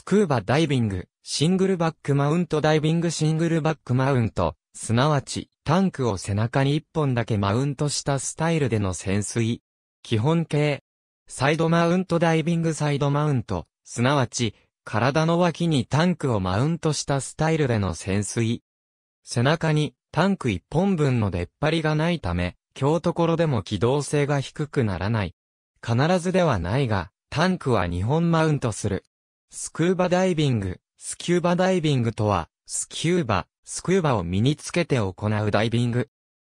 スクーバダイビング、シングルバックマウントダイビングシングルバックマウント、すなわち、タンクを背中に1本だけマウントしたスタイルでの潜水。基本形。サイドマウントダイビングサイドマウント、すなわち、体の脇にタンクをマウントしたスタイルでの潜水。背中にタンク1本分の出っ張りがないため、強ところでも機動性が低くならない。必ずではないが、タンクは2本マウントする。スクーバダイビング、スキューバダイビングとは、スキューバ、スクーバを身につけて行うダイビング。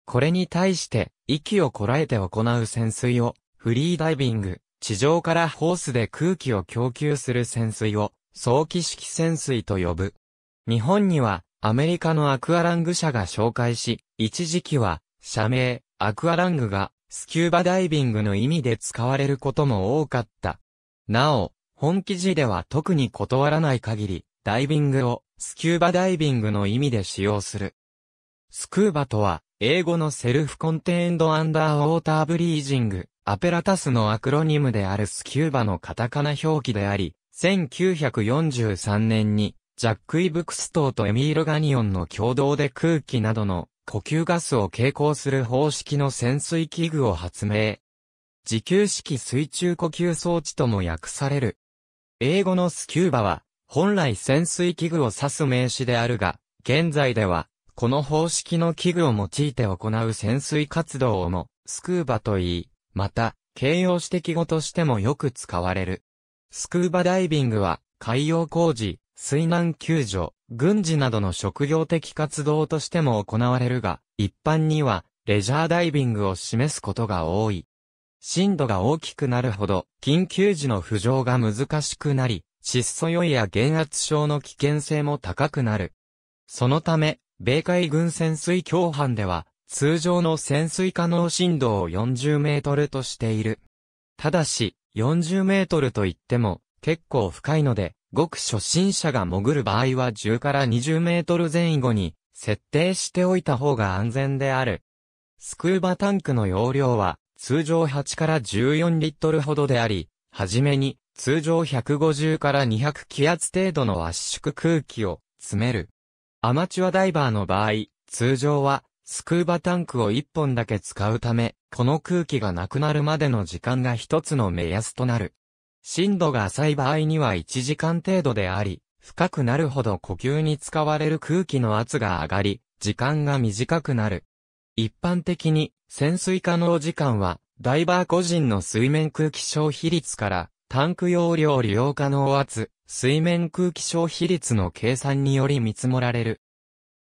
これに対して、息をこらえて行う潜水を、フリーダイビング、地上からホースで空気を供給する潜水を、早期式潜水と呼ぶ。日本には、アメリカのアクアラング社が紹介し、一時期は、社名、アクアラングが、スキューバダイビングの意味で使われることも多かった。なお、本記事では特に断らない限り、ダイビングをスキューバダイビングの意味で使用する。スクーバとは、英語のセルフコンテンドアンダーウォーターブリージング、アペラタスのアクロニムであるスキューバのカタカナ表記であり、1943年に、ジャック・イブクストーとエミール・ガニオンの共同で空気などの呼吸ガスを携行する方式の潜水器具を発明。自給式水中呼吸装置とも訳される英語のスキューバは、本来潜水器具を指す名詞であるが、現在では、この方式の器具を用いて行う潜水活動をも、スクーバと言い、また、形容詞的語としてもよく使われる。スクーバダイビングは、海洋工事、水難救助、軍事などの職業的活動としても行われるが、一般には、レジャーダイビングを示すことが多い。震度が大きくなるほど、緊急時の浮上が難しくなり、窒素酔いや減圧症の危険性も高くなる。そのため、米海軍潜水共犯では、通常の潜水可能震度を40メートルとしている。ただし、40メートルといっても、結構深いので、ごく初心者が潜る場合は10から20メートル前後に設定しておいた方が安全である。スクーバタンクの容量は通常8から14リットルほどであり、はじめに通常150から200気圧程度の圧縮空気を詰める。アマチュアダイバーの場合、通常はスクーバタンクを1本だけ使うため、この空気がなくなるまでの時間が一つの目安となる。深度が浅い場合には1時間程度であり、深くなるほど呼吸に使われる空気の圧が上がり、時間が短くなる。一般的に潜水可能時間は、ダイバー個人の水面空気消費率から、タンク容量利用可能圧、水面空気消費率の計算により見積もられる。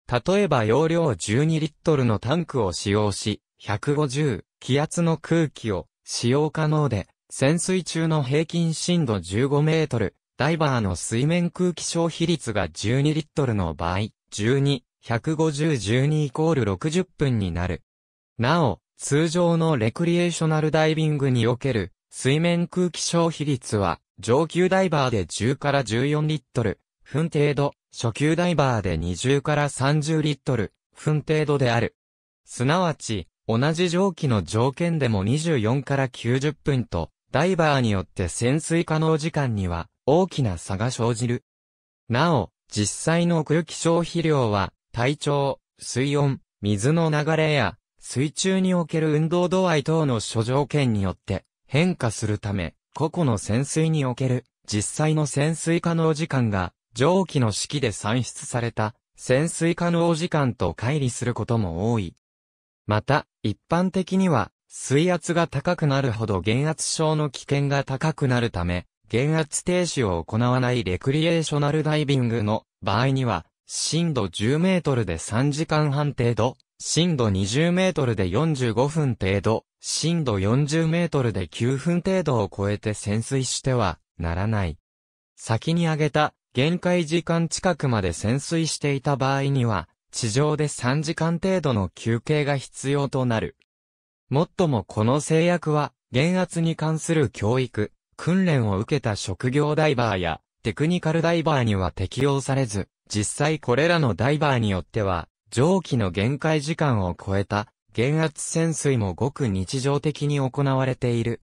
例えば容量12リットルのタンクを使用し、150気圧の空気を使用可能で、潜水中の平均深度15メートル、ダイバーの水面空気消費率が12リットルの場合、12、150、12イコール60分になる。なお、通常のレクリエーショナルダイビングにおける水面空気消費率は上級ダイバーで10から14リットル、分程度、初級ダイバーで20から30リットル、分程度である。すなわち、同じ蒸気の条件でも24から90分と、ダイバーによって潜水可能時間には大きな差が生じる。なお、実際の空気消費量は、体調、水温、水の流れや水中における運動度合い等の諸条件によって変化するため、個々の潜水における実際の潜水可能時間が蒸気の式で算出された潜水可能時間と乖離することも多い。また、一般的には水圧が高くなるほど減圧症の危険が高くなるため、減圧停止を行わないレクリエーショナルダイビングの場合には、深度10メートルで3時間半程度、震度20メートルで45分程度、震度40メートルで9分程度を超えて潜水してはならない。先に挙げた限界時間近くまで潜水していた場合には、地上で3時間程度の休憩が必要となる。もっともこの制約は、減圧に関する教育、訓練を受けた職業ダイバーやテクニカルダイバーには適用されず、実際これらのダイバーによっては、蒸気の限界時間を超えた減圧潜水もごく日常的に行われている。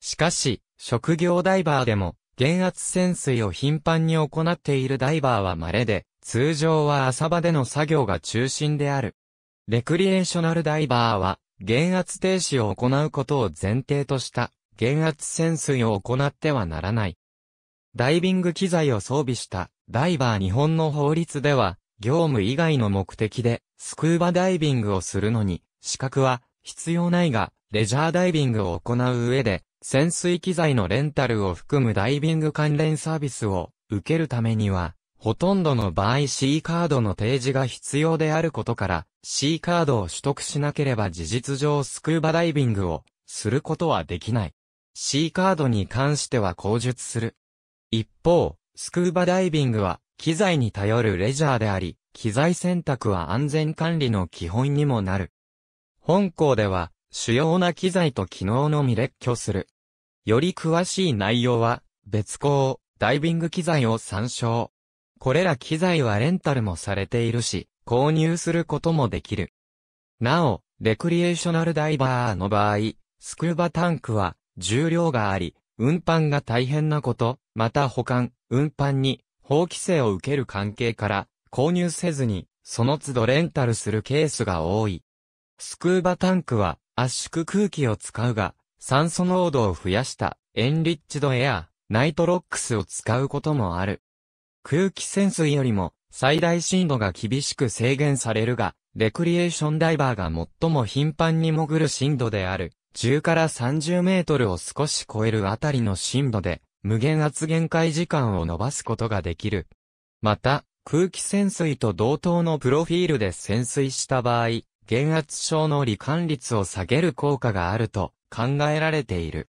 しかし、職業ダイバーでも、減圧潜水を頻繁に行っているダイバーは稀で、通常は浅場での作業が中心である。レクリエーショナルダイバーは、減圧停止を行うことを前提とした、減圧潜水を行ってはならない。ダイビング機材を装備した、ダイバー日本の法律では、業務以外の目的でスクーバダイビングをするのに資格は必要ないが、レジャーダイビングを行う上で潜水機材のレンタルを含むダイビング関連サービスを受けるためには、ほとんどの場合 C カードの提示が必要であることから C カードを取得しなければ事実上スクーバダイビングをすることはできない。C カードに関しては口述する。一方、スクーバダイビングは機材に頼るレジャーであり、機材選択は安全管理の基本にもなる。本校では、主要な機材と機能のみ列挙する。より詳しい内容は、別校、ダイビング機材を参照。これら機材はレンタルもされているし、購入することもできる。なお、レクリエーショナルダイバーの場合、スクーバタンクは重量があり、運搬が大変なこと、また保管、運搬に法規制を受ける関係から、購入せずに、その都度レンタルするケースが多い。スクーバタンクは圧縮空気を使うが、酸素濃度を増やしたエンリッチドエア、ナイトロックスを使うこともある。空気潜水よりも最大深度が厳しく制限されるが、レクリエーションダイバーが最も頻繁に潜る深度である、10から30メートルを少し超えるあたりの深度で、無限圧限界時間を伸ばすことができる。また、空気潜水と同等のプロフィールで潜水した場合、減圧症の罹患率を下げる効果があると考えられている。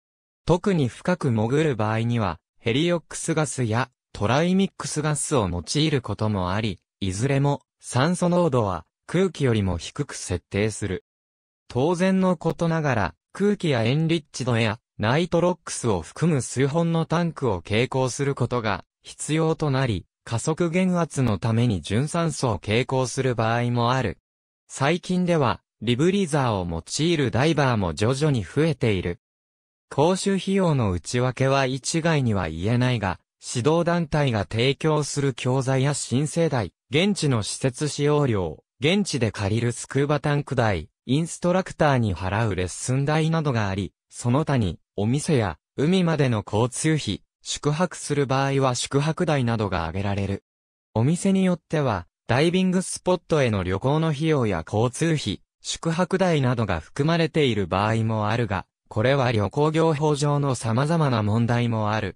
特に深く潜る場合には、ヘリオックスガスやトライミックスガスを用いることもあり、いずれも酸素濃度は空気よりも低く設定する。当然のことながら、空気やエンリッチドやナイトロックスを含む数本のタンクを携行することが必要となり、加速減圧のために純酸素を携行する場合もある。最近では、リブリザーを用いるダイバーも徐々に増えている。講習費用の内訳は一概には言えないが、指導団体が提供する教材や新世代、現地の施設使用料、現地で借りるスクーバタンク代、インストラクターに払うレッスン代などがあり、その他にお店や海までの交通費、宿泊する場合は宿泊代などが挙げられる。お店によっては、ダイビングスポットへの旅行の費用や交通費、宿泊代などが含まれている場合もあるが、これは旅行業法上の様々な問題もある。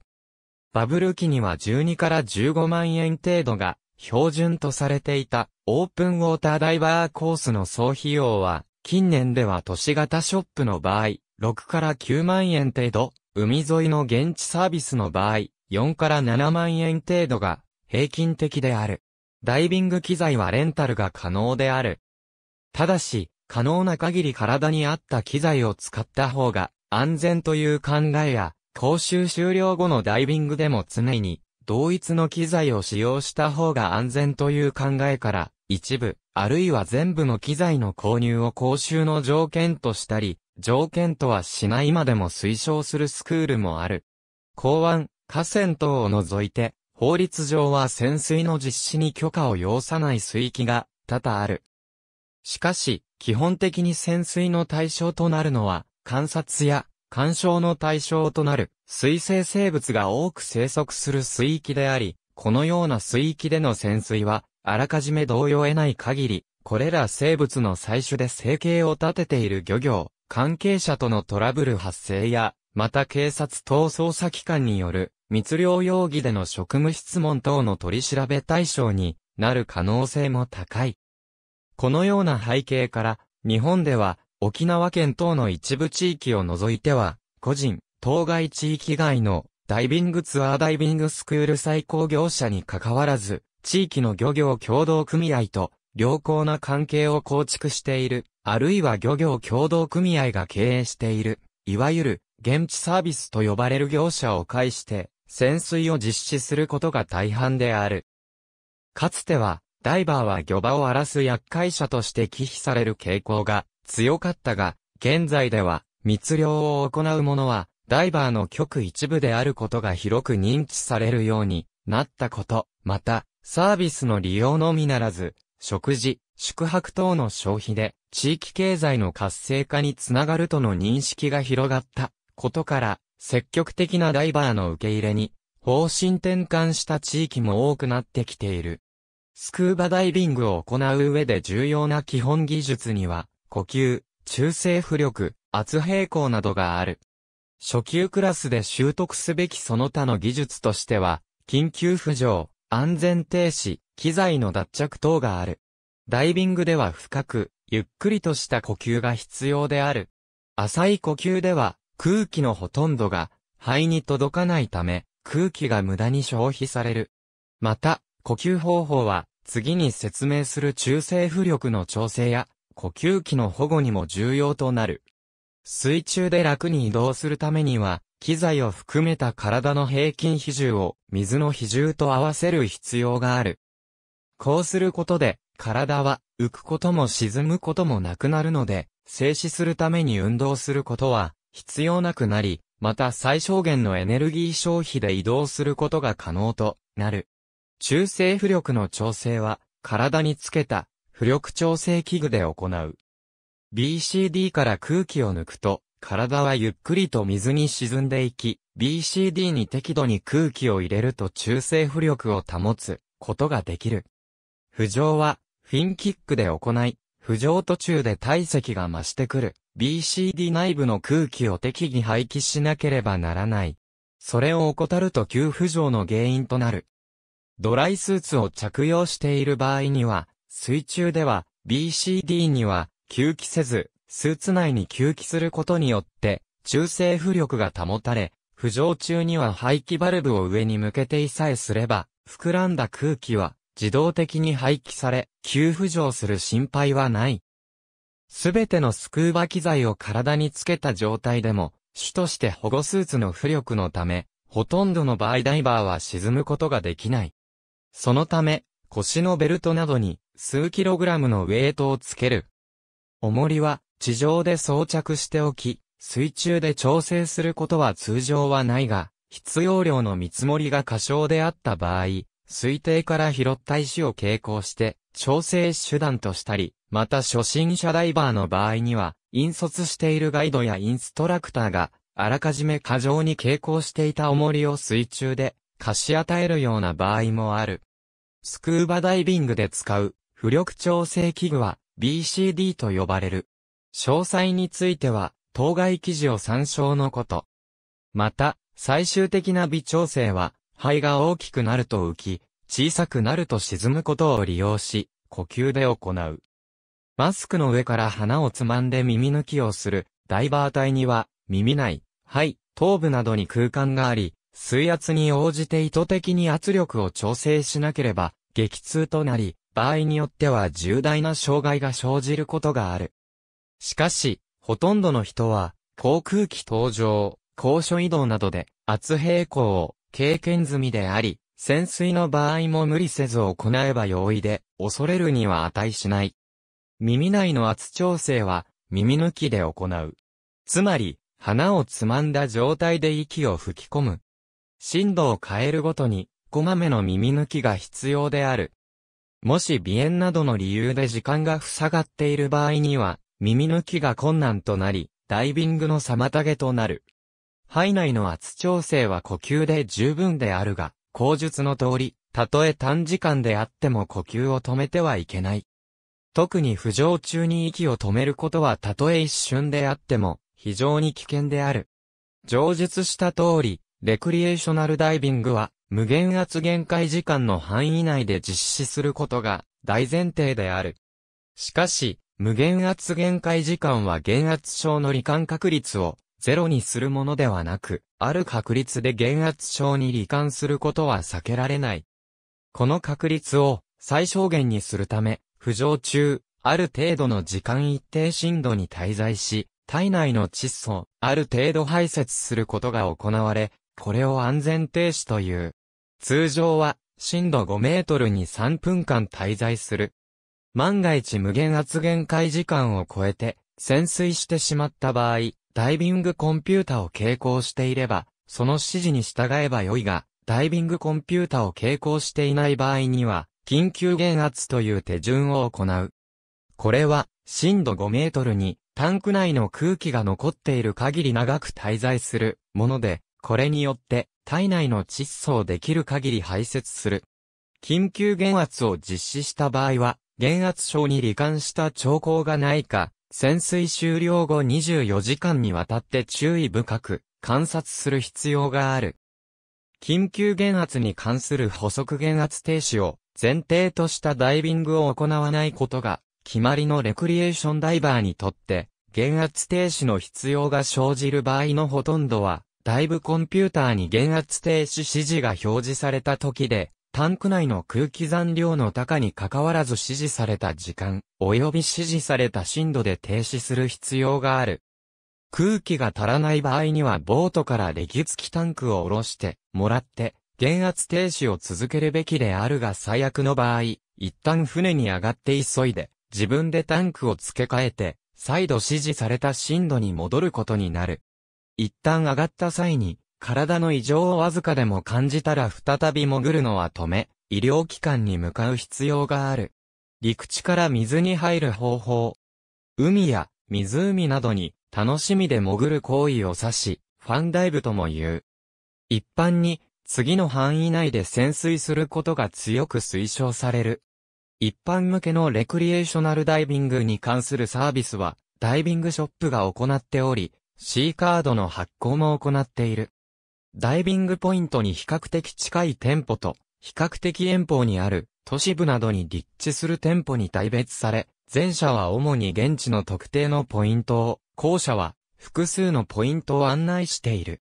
バブル期には12から15万円程度が標準とされていたオープンウォーターダイバーコースの総費用は近年では都市型ショップの場合6から9万円程度、海沿いの現地サービスの場合、4から7万円程度が平均的である。ダイビング機材はレンタルが可能である。ただし、可能な限り体に合った機材を使った方が安全という考えや、講習終了後のダイビングでも常に同一の機材を使用した方が安全という考えから、一部、あるいは全部の機材の購入を講習の条件としたり、条件とはしないまでも推奨するスクールもある。港湾、河川等を除いて、法律上は潜水の実施に許可を要さない水域が多々ある。しかし、基本的に潜水の対象となるのは、観察や干渉の対象となる水生生物が多く生息する水域であり、このような水域での潜水は、あらかじめ同意を得ない限り、これら生物の採取で生計を立てている漁業、関係者とのトラブル発生や、また警察等捜査機関による密漁容疑での職務質問等の取り調べ対象になる可能性も高い。このような背景から、日本では沖縄県等の一部地域を除いては、個人、当該地域外のダイビングツアーダイビングスクール最高業者に関わらず、地域の漁業協同組合と良好な関係を構築しているあるいは漁業協同組合が経営している、いわゆる、現地サービスと呼ばれる業者を介して、潜水を実施することが大半である。かつては、ダイバーは漁場を荒らす厄介者として忌避される傾向が強かったが、現在では、密漁を行う者は、ダイバーの極一部であることが広く認知されるようになったこと、また、サービスの利用のみならず、食事、宿泊等の消費で、地域経済の活性化につながるとの認識が広がったことから、積極的なダイバーの受け入れに、方針転換した地域も多くなってきている。スクーバダイビングを行う上で重要な基本技術には、呼吸、中性浮力、圧平衡などがある。初級クラスで習得すべきその他の技術としては、緊急浮上、安全停止、機材の脱着等がある。ダイビングでは深く、ゆっくりとした呼吸が必要である。浅い呼吸では、空気のほとんどが肺に届かないため、空気が無駄に消費される。また、呼吸方法は、次に説明する中性浮力の調整や、呼吸器の保護にも重要となる。水中で楽に移動するためには、機材を含めた体の平均比重を水の比重と合わせる必要がある。こうすることで、体は浮くことも沈むこともなくなるので、静止するために運動することは必要なくなり、また最小限のエネルギー消費で移動することが可能となる。中性浮力の調整は、体につけた浮力調整器具で行う。BCD から空気を抜くと、体はゆっくりと水に沈んでいき、BCD に適度に空気を入れると中性浮力を保つことができる。浮上はフィンキックで行い、浮上途中で体積が増してくる BCD 内部の空気を適宜排気しなければならない。それを怠ると急浮上の原因となる。ドライスーツを着用している場合には、水中では BCD には吸気せず、スーツ内に吸気することによって、中性浮力が保たれ、浮上中には排気バルブを上に向けていさえすれば、膨らんだ空気は自動的に廃棄され、急浮上する心配はない。すべてのスクーバ機材を体につけた状態でも、主として保護スーツの浮力のため、ほとんどの場合ダイバーは沈むことができない。そのため、腰のベルトなどに数キログラムのウェイトをつける。重りは地上で装着しておき、水中で調整することは通常はないが、必要量の見積もりが過小であった場合、推定から拾った石を傾向して、調整手段としたり、また初心者ダイバーの場合には、引率しているガイドやインストラクターが、あらかじめ過剰に傾向していた重りを水中で貸し与えるような場合もある。スクーバダイビングで使う浮力調整器具は BCD と呼ばれる。詳細については当該記事を参照のこと。また、最終的な微調整は肺が大きくなると浮き、小さくなると沈むことを利用し、呼吸で行う。マスクの上から鼻をつまんで耳抜きをする、ダイバー体には、耳内、肺、頭部などに空間があり、水圧に応じて意図的に圧力を調整しなければ、激痛となり、場合によっては重大な障害が生じることがある。しかし、ほとんどの人は、航空機登場、高所移動などで、圧平衡を経験済みであり、潜水の場合も無理せず行えば容易で、恐れるには値しない。耳内の圧調整は、耳抜きで行う。つまり、鼻をつまんだ状態で息を吹き込む。振度を変えるごとに、こまめの耳抜きが必要である。もし鼻炎などの理由で時間が塞がっている場合には、耳抜きが困難となり、ダイビングの妨げとなる。肺内の圧調整は呼吸で十分であるが、口述の通り、たとえ短時間であっても呼吸を止めてはいけない。特に浮上中に息を止めることはたとえ一瞬であっても、非常に危険である。上述した通り、レクリエーショナルダイビングは、無限圧限界時間の範囲内で実施することが大前提である。しかし、無限圧限界時間は減圧症の罹患確率をゼロにするものではなく、ある確率で減圧症に罹患することは避けられない。この確率を最小限にするため、浮上中、ある程度の時間一定深度に滞在し、体内の窒素をある程度排泄することが行われ、これを安全停止という。通常は深度5メートルに3分間滞在する。万が一無限圧限界時間を超えて潜水してしまった場合、ダイビングコンピュータを傾向していれば、その指示に従えばよいが、ダイビングコンピュータを傾向していない場合には、緊急減圧という手順を行う。これは、深度5メートルに、タンク内の空気が残っている限り長く滞在するもので、これによって、体内の窒素をできる限り排泄する。緊急減圧を実施した場合は、減圧症に罹患した兆候がないか、潜水終了後24時間にわたって注意深く観察する必要がある。緊急減圧に関する補足減圧停止を前提としたダイビングを行わないことが決まりのレクリエーションダイバーにとって減圧停止の必要が生じる場合のほとんどはダイブコンピューターに減圧停止指示が表示された時でタンク内の空気残量の高に関わらず指示された時間、及び指示された深度で停止する必要がある。空気が足らない場合にはボートからレギ付きタンクを下ろしてもらって、減圧停止を続けるべきであるが最悪の場合、一旦船に上がって急いで、自分でタンクを付け替えて、再度指示された深度に戻ることになる。一旦上がった際に、体の異常をわずかでも感じたら再び潜るのは止め、医療機関に向かう必要がある。陸地から水に入る方法。海や湖などに楽しみで潜る行為を指し、ファンダイブとも言う。一般に、次の範囲内で潜水することが強く推奨される。一般向けのレクリエーショナルダイビングに関するサービスは、ダイビングショップが行っており、C カードの発行も行っている。ダイビングポイントに比較的近い店舗と、比較的遠方にある都市部などに立地する店舗に大別され、前者は主に現地の特定のポイントを、後者は複数のポイントを案内している。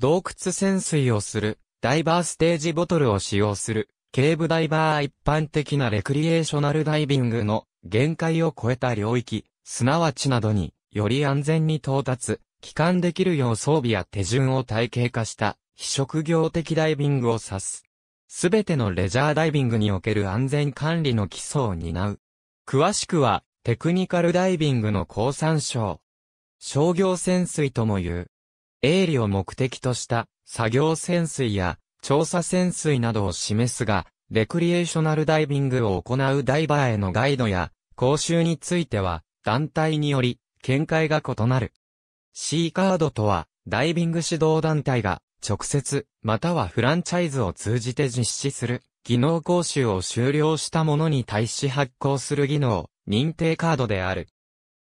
洞窟潜水をする、ダイバーステージボトルを使用する、ケーブダイバー一般的なレクリエーショナルダイビングの限界を超えた領域、すなわちなどにより安全に到達、帰還できるよう装備や手順を体系化した非職業的ダイビングを指す。すべてのレジャーダイビングにおける安全管理の基礎を担う。詳しくは、テクニカルダイビングの高参照。商業潜水とも言う。営利を目的とした作業潜水や調査潜水などを示すが、レクリエーショナルダイビングを行うダイバーへのガイドや講習については、団体により見解が異なる。C カードとは、ダイビング指導団体が、直接、またはフランチャイズを通じて実施する、技能講習を終了した者に対し発行する技能、認定カードである。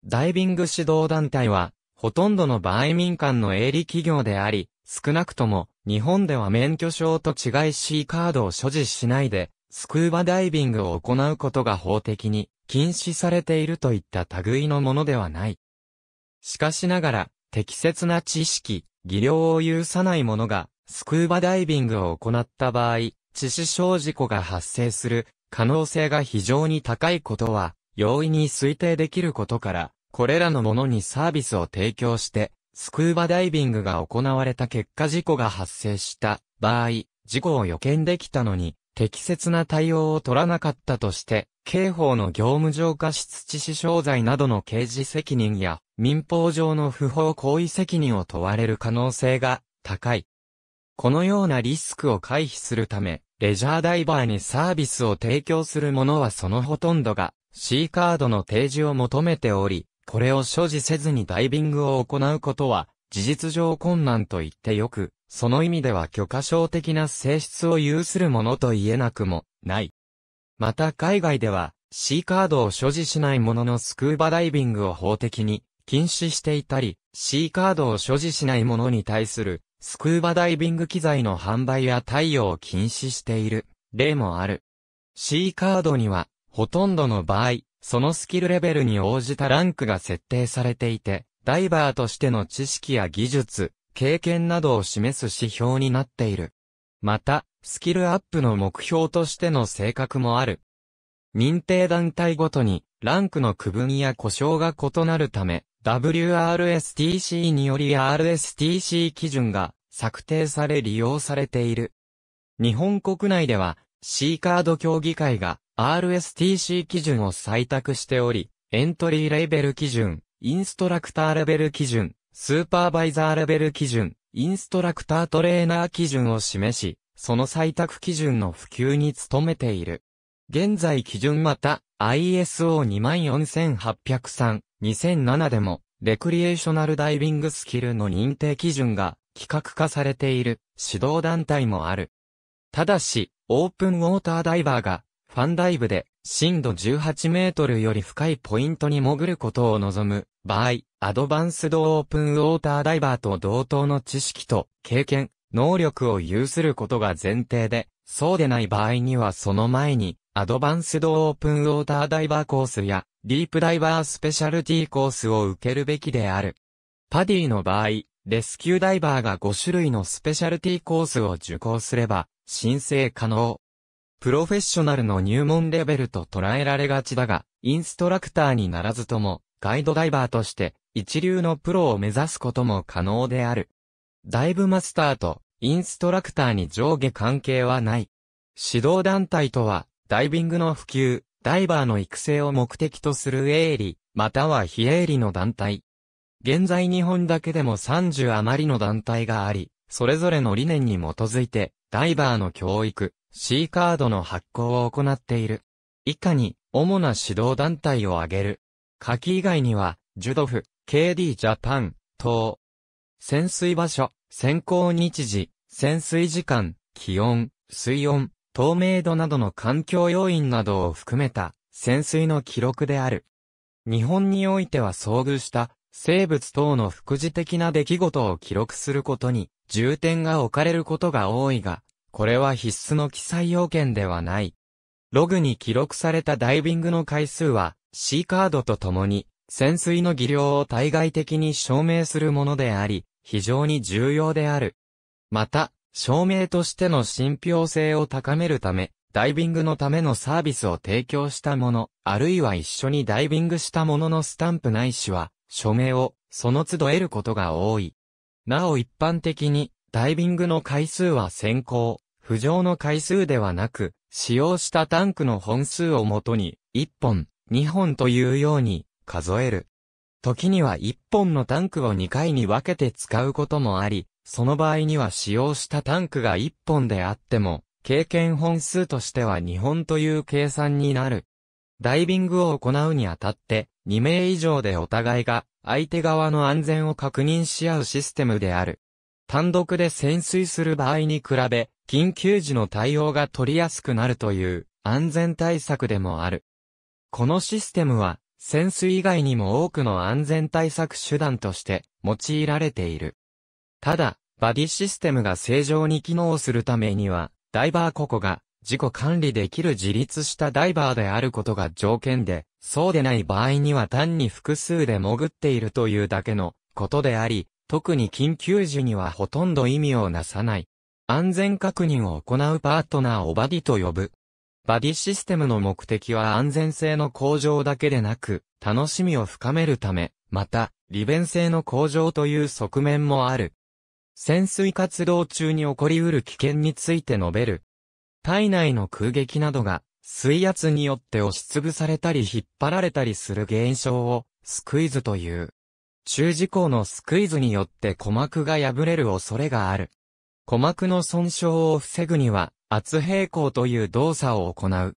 ダイビング指導団体は、ほとんどの場合民間の営利企業であり、少なくとも、日本では免許証と違い C カードを所持しないで、スクーバダイビングを行うことが法的に禁止されているといった類のものではない。しかしながら、適切な知識、技量を有さない者が、スクーバダイビングを行った場合、致死傷事故が発生する可能性が非常に高いことは、容易に推定できることから、これらのものにサービスを提供して、スクーバダイビングが行われた結果事故が発生した場合、事故を予見できたのに、適切な対応を取らなかったとして、刑法の業務上過失致死傷罪などの刑事責任や民法上の不法行為責任を問われる可能性が高い。このようなリスクを回避するため、レジャーダイバーにサービスを提供するものはそのほとんどが C カードの提示を求めており、これを所持せずにダイビングを行うことは事実上困難と言ってよく、その意味では許可証的な性質を有するものと言えなくもない。また海外では C カードを所持しないもののスクーバダイビングを法的に禁止していたり、C カードを所持しない者に対する、スクーバダイビング機材の販売や対応を禁止している、例もある。C カードには、ほとんどの場合、そのスキルレベルに応じたランクが設定されていて、ダイバーとしての知識や技術、経験などを示す指標になっている。また、スキルアップの目標としての性格もある。認定団体ごとに、ランクの区分や故障が異なるため、WRSTC により RSTC 基準が策定され利用されている。日本国内では C カード協議会が RSTC 基準を採択しており、エントリーレベル基準、インストラクターレベル基準、スーパーバイザーレベル基準、インストラクタートレーナー基準を示し、その採択基準の普及に努めている。現在基準また ISO24803 2007でも、レクリエーショナルダイビングスキルの認定基準が規格化されている指導団体もある。ただし、オープンウォーターダイバーがファンダイブで深度18メートルより深いポイントに潜ることを望む場合、アドバンスドオープンウォーターダイバーと同等の知識と経験、能力を有することが前提で、そうでない場合にはその前にアドバンスドオープンウォーターダイバーコースや、ディープダイバースペシャルティーコースを受けるべきである。パディの場合、レスキューダイバーが5種類のスペシャルティーコースを受講すれば、申請可能。プロフェッショナルの入門レベルと捉えられがちだが、インストラクターにならずとも、ガイドダイバーとして、一流のプロを目指すことも可能である。ダイブマスターと、インストラクターに上下関係はない。指導団体とは、ダイビングの普及、ダイバーの育成を目的とする営利、または非営利の団体。現在日本だけでも30余りの団体があり、それぞれの理念に基づいて、ダイバーの教育、C カードの発行を行っている。以下に、主な指導団体を挙げる。夏季以外には、ジュドフ、KD ジャパン、等。潜水場所、潜行日時、潜水時間、気温、水温、透明度などの環境要因などを含めた潜水の記録である。日本においては遭遇した生物等の副次的な出来事を記録することに重点が置かれることが多いが、これは必須の記載要件ではない。ログに記録されたダイビングの回数は C カードとともに潜水の技量を対外的に証明するものであり、非常に重要である。また、証明としての信憑性を高めるため、ダイビングのためのサービスを提供したもの、あるいは一緒にダイビングしたもののスタンプないしは、署名を、その都度得ることが多い。なお一般的に、ダイビングの回数は先行、浮上の回数ではなく、使用したタンクの本数をもとに、1本、2本というように、数える。時には1本のタンクを2回に分けて使うこともあり、その場合には使用したタンクが1本であっても、経験本数としては2本という計算になる。ダイビングを行うにあたって、2名以上でお互いが、相手側の安全を確認し合うシステムである。単独で潜水する場合に比べ、緊急時の対応が取りやすくなるという安全対策でもある。このシステムは、潜水以外にも多くの安全対策手段として用いられている。ただ、バディシステムが正常に機能するためには、ダイバー個々が自己管理できる自立したダイバーであることが条件で、そうでない場合には単に複数で潜っているというだけのことであり、特に緊急時にはほとんど意味をなさない。安全確認を行うパートナーをバディと呼ぶ。バディシステムの目的は安全性の向上だけでなく、楽しみを深めるため、また、利便性の向上という側面もある。潜水活動中に起こりうる危険について述べる。体内の空撃などが水圧によって押しつぶされたり引っ張られたりする現象をスクイズという。中時項のスクイズによって鼓膜が破れる恐れがある。鼓膜の損傷を防ぐには圧平行という動作を行う。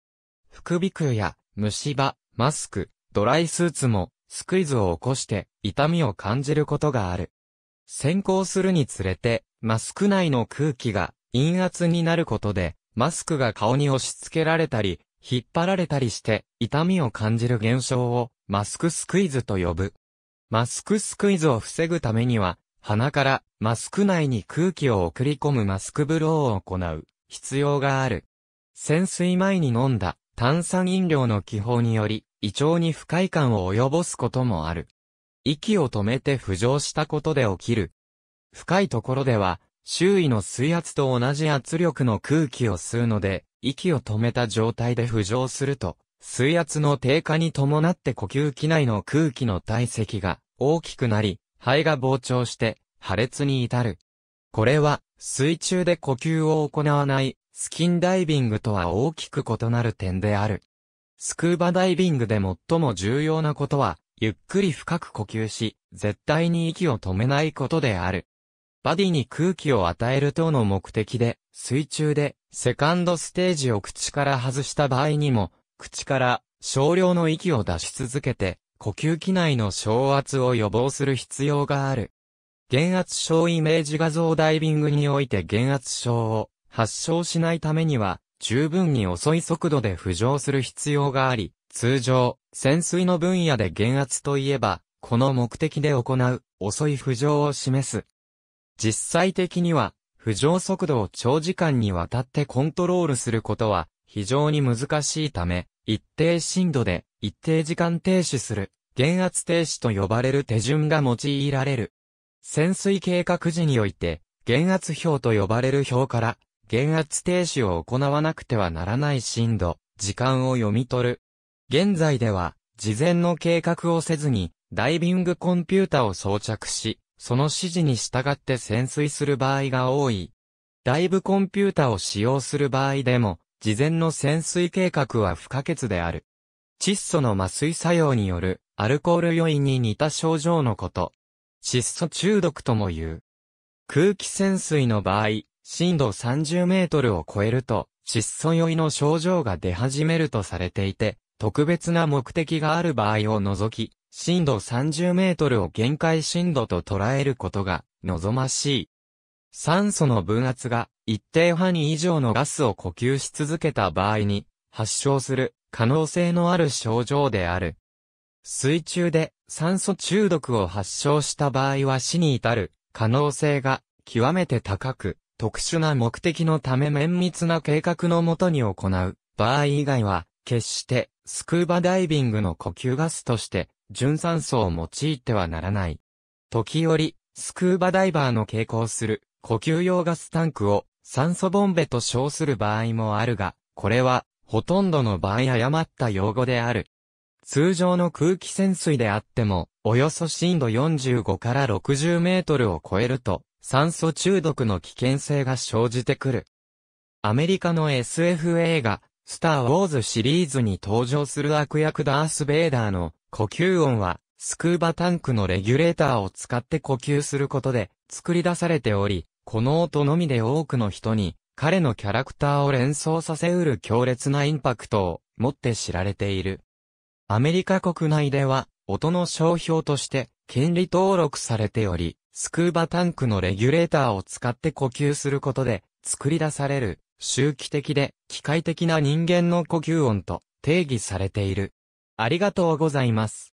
副鼻腔や虫歯、マスク、ドライスーツもスクイズを起こして痛みを感じることがある。先行するにつれて、マスク内の空気が陰圧になることで、マスクが顔に押し付けられたり、引っ張られたりして、痛みを感じる現象を、マスクスクイズと呼ぶ。マスクスクイズを防ぐためには、鼻からマスク内に空気を送り込むマスクブローを行う必要がある。潜水前に飲んだ炭酸飲料の気泡により胃腸に不快感を及ぼすこともある。息を止めて浮上したことで起きる。深いところでは、周囲の水圧と同じ圧力の空気を吸うので、息を止めた状態で浮上すると、水圧の低下に伴って呼吸器内の空気の体積が大きくなり、肺が膨張して破裂に至る。これは水中で呼吸を行わないスキンダイビングとは大きく異なる点である。スクーバダイビングで最も重要なことはゆっくり深く呼吸し、絶対に息を止めないことである。バディに空気を与える等の目的で、水中で、セカンドステージを口から外した場合にも、口から少量の息を出し続けて、呼吸器内の昇圧を予防する必要がある。減圧症イメージ画像ダイビングにおいて減圧症を発症しないためには、十分に遅い速度で浮上する必要があり、通常、潜水の分野で減圧といえば、この目的で行う遅い浮上を示す。実際的には、浮上速度を長時間にわたってコントロールすることは非常に難しいため、一定深度で一定時間停止する、減圧停止と呼ばれる手順が用いられる。潜水計画時において、減圧表と呼ばれる表から、減圧停止を行わなくてはならない深度、時間を読み取る、現在では、事前の計画をせずに、ダイビングコンピュータを装着し、その指示に従って潜水する場合が多い。ダイブコンピュータを使用する場合でも、事前の潜水計画は不可欠である。窒素の麻酔作用によるアルコール酔いに似た症状のこと。窒素中毒とも言う。空気潜水の場合、深度30メートルを超えると、窒素酔いの症状が出始めるとされていて、特別な目的がある場合を除き、震度30メートルを限界震度と捉えることが望ましい。酸素の分圧が一定範囲以上のガスを呼吸し続けた場合に発症する可能性のある症状である。水中で酸素中毒を発症した場合は死に至る可能性が極めて高く、特殊な目的のため綿密な計画のもとに行う場合以外は決してスクーバダイビングの呼吸ガスとして、純酸素を用いてはならない。時折、スクーバダイバーの傾向する呼吸用ガスタンクを酸素ボンベと称する場合もあるが、これはほとんどの場合誤った用語である。通常の空気潜水であっても、およそ震度45から60メートルを超えると、酸素中毒の危険性が生じてくる。アメリカの SF 映画、スター・ウォーズシリーズに登場する悪役ダース・ベイダーの呼吸音は、スクーバタンクのレギュレーターを使って呼吸することで作り出されており、この音のみで多くの人に彼のキャラクターを連想させうる強烈なインパクトを持って知られている。アメリカ国内では音の商標として権利登録されており、スクーバタンクのレギュレーターを使って呼吸することで作り出される周期的で機械的な人間の呼吸音と定義されている。ありがとうございます。